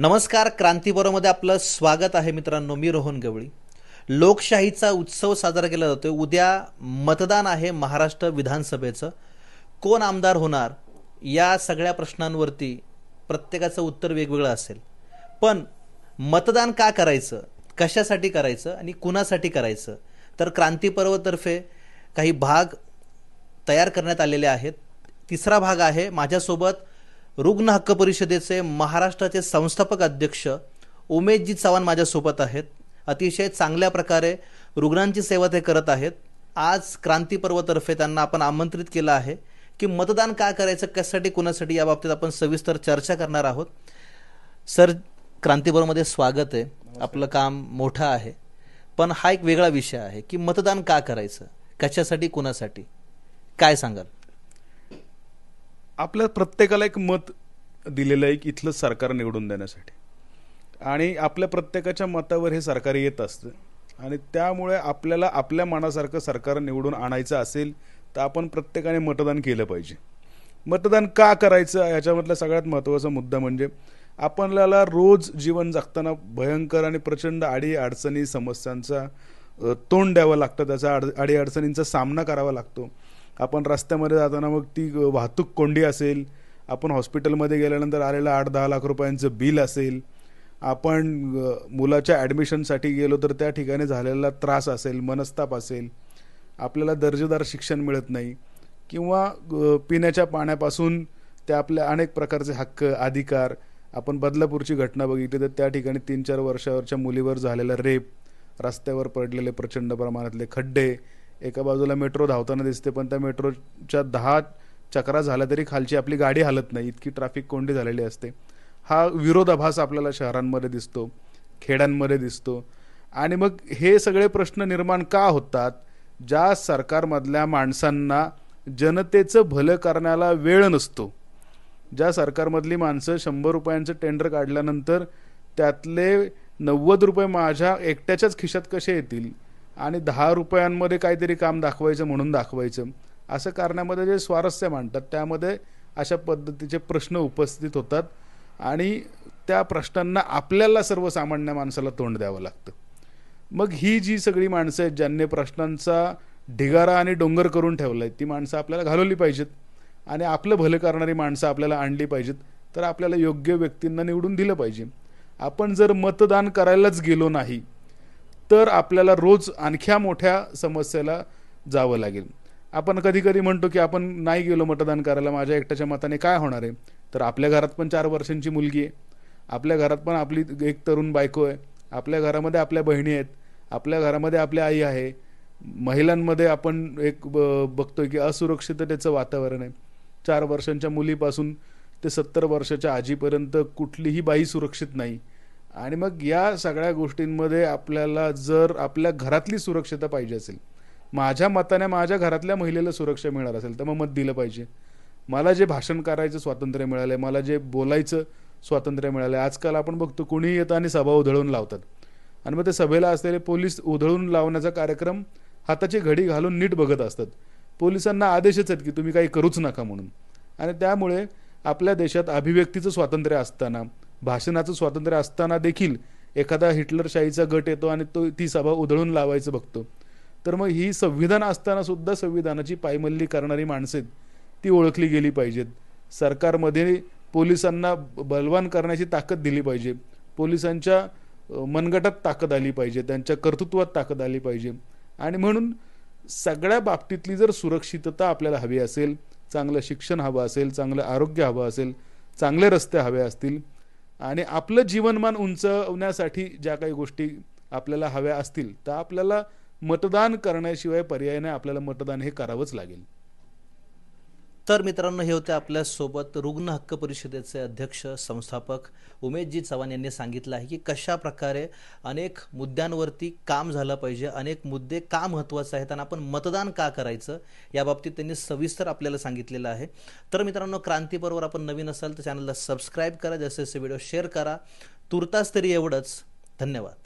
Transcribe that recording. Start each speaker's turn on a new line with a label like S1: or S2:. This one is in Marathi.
S1: नमस्कार क्रांतीबरोमध्ये आपलं स्वागत आहे मित्रांनो मी रोहन गवळी लोकशाहीचा उत्सव साजरा केला जातो उद्या मतदान आहे महाराष्ट्र विधानसभेचं कोण आमदार होणार या सगळ्या प्रश्नांवरती प्रत्येकाचं उत्तर वेगवेगळं असेल पण मतदान का करायचं कशासाठी करायचं आणि कुणासाठी करायचं तर क्रांतीपर्वतर्फे काही भाग तयार करण्यात आलेले आहेत तिसरा भाग आहे माझ्यासोबत रुग्ण हक्क परिषदेचे महाराष्ट्राचे संस्थापक अध्यक्ष उमेशजी चव्हाण माझ्यासोबत आहेत अतिशय चांगल्या प्रकारे रुग्णांची सेवा ते करत आहेत आज क्रांती त्यांना आपण आमंत्रित केलं आहे की मतदान काय करायचं कशासाठी कुणासाठी याबाबतीत आपण सविस्तर चर्चा करणार आहोत सर क्रांतीपर्वमध्ये स्वागत आहे आपलं काम मोठं आहे पण हा एक वेगळा विषय आहे की मतदान का करायचं कशासाठी कुणासाठी काय सांगाल
S2: आपल्या प्रत्येकाला एक मत दिलेलं आहे की इथलं सरकार निवडून देण्यासाठी आणि आपल्या प्रत्येकाच्या मतावर हे सरकार येत असतं आणि त्यामुळे आपल्याला आपल्या मनासारखं सरकार निवडून आणायचं असेल तर आपण प्रत्येकाने मतदान केलं पाहिजे मतदान का करायचं याच्यामधला सगळ्यात महत्त्वाचा मुद्दा म्हणजे आपल्याला रोज जीवन जगताना भयंकर आणि प्रचंड आडी अडचणी समस्यांचा तोंड द्यावं लागतं त्याचा अड आडी अडचणींचा सामना करावा लागतो आपण रस्त्यामध्ये जाताना मग ती वाहतूक कोंडी असेल आपण हॉस्पिटलमध्ये गेल्यानंतर आलेलं आठ दहा लाख रुपयांचं बिल असेल आपण मुलाच्या ॲडमिशनसाठी गेलो तर त्या ठिकाणी झालेला त्रास असेल मनस्ताप असेल आपल्याला दर्जेदार शिक्षण मिळत नाही किंवा पिण्याच्या पाण्यापासून त्या आपल्या अनेक प्रकारचे हक्क अधिकार आपण बदलापूरची घटना बघितली तर त्या ठिकाणी तीन चार वर्षावरच्या मुलीवर झालेला रेप रस्त्यावर पडलेले प्रचंड प्रमाणातले खड्डे एका बाजूला मेट्रो धावताना दिसते पण त्या मेट्रोच्या दहा चक्रा झाल्या तरी खालची आपली गाडी हलत नाही इतकी ट्रॅफिक कोंडी झालेली असते हा विरोधाभास आपल्याला शहरांमध्ये दिसतो खेड्यांमध्ये दिसतो आणि मग हे सगळे प्रश्न निर्माण का होतात ज्या सरकारमधल्या माणसांना जनतेचं भलं करण्याला वेळ नसतो ज्या सरकारमधली माणसं शंभर रुपयांचं टेंडर काढल्यानंतर त्यातले नव्वद रुपये माझ्या एकट्याच्याच खिशात कसे येतील आणि दहा रुपयांमध्ये काहीतरी काम दाखवायचं म्हणून दाखवायचं असं कारणामध्ये जे स्वारस्य मांडतात त्यामध्ये अशा पद्धतीचे प्रश्न उपस्थित होतात आणि त्या प्रश्नांना आपल्याला सर्वसामान्य माणसाला तोंड द्यावं लागतं मग ही जी सगळी माणसं आहेत ज्यांनी प्रश्नांचा ढिगारा आणि डोंगर करून ठेवला आहे ती माणसं आपल्याला घालवली पाहिजेत आणि आपलं भलं करणारी माणसं आपल्याला आणली पाहिजेत तर आपल्याला योग्य व्यक्तींना निवडून दिलं पाहिजे आपण जर मतदान करायलाच गेलो नाही तर आपल्याला रोज आणख्या मोठ्या समस्येला जावं लागेल आपण कधी कधी म्हणतो की आपण नाही गेलो मतदान करायला माझ्या एकट्याच्या मताने काय होणार आहे तर आपल्या घरात पण चार वर्षांची मुलगी आहे आपल्या घरात पण आपली एक तरुण बायको आहे आपल्या घरामध्ये आपल्या बहिणी आहेत आपल्या घरामध्ये आपल्या आई आहे महिलांमध्ये आपण एक बघतोय की असुरक्षिततेचं वातावरण आहे चार वर्षांच्या मुलीपासून ते सत्तर वर्षाच्या आजीपर्यंत कुठलीही बाई सुरक्षित नाही आणि मग या सगळ्या गोष्टींमध्ये आपल्याला जर आपल्या घरातली सुरक्षता पाहिजे असेल माझ्या मताने माझ्या घरातल्या महिलेला सुरक्षा मिळणार असेल तर मग मत दिलं पाहिजे मला जे भाषण करायचं स्वातंत्र्य मिळालं मला जे बोलायचं स्वातंत्र्य मिळालं आजकाल आपण बघतो कुणीही येतं आणि सभा उधळून लावतात आणि मग ते सभेला असलेले पोलीस उधळून लावण्याचा कार्यक्रम हाताची घडी घालून नीट बघत असतात पोलिसांना आदेशच आहेत की तुम्ही काही करूच नका म्हणून आणि त्यामुळे आपल्या देशात अभिव्यक्तीचं स्वातंत्र्य असताना भाषणाचं स्वातंत्र्य असताना देखील एखादा हिटलरशाहीचा गट येतो आणि तो ती सभा उधळून लावायचं बघतो तर मग ही संविधान असताना सुद्धा संविधानाची पायमल्ली करणारी माणसे ती ओळखली गेली पाहिजेत सरकारमध्ये पोलिसांना बलवान करण्याची ताकद दिली पाहिजे पोलिसांच्या मनगटात ताकद आली पाहिजे त्यांच्या कर्तृत्वात ताकद आली पाहिजे आणि म्हणून सगळ्या बाबतीतली जर सुरक्षितता आपल्याला हवी असेल चांगलं शिक्षण हवं असेल चांगलं आरोग्य हवं असेल चांगले रस्ते हवे असतील आणि आपलं जीवनमान उंचवण्यासाठी ज्या काही गोष्टी आपल्याला हव्या असतील तर आपल्याला मतदान करण्याशिवाय पर्याय नाही आपल्याला मतदान हे करावंच लागेल
S1: तर मित्रांनो हे होते आपल्यासोबत रुग्ण हक्क परिषदेचे अध्यक्ष संस्थापक उमेशजी चव्हाण यांनी सांगितलं आहे की कशा प्रकारे अनेक मुद्द्यांवरती काम झालं पाहिजे अनेक मुद्दे का महत्त्वाचे आहेत आणि आपण मतदान का करायचं याबाबतीत त्यांनी सविस्तर आपल्याला सांगितलेलं आहे तर मित्रांनो क्रांतीपर्वर आपण नवीन असाल तर चॅनलला सबस्क्राईब करा जसे जसे व्हिडिओ शेअर करा
S2: तुर्तास तरी एवढंच धन्यवाद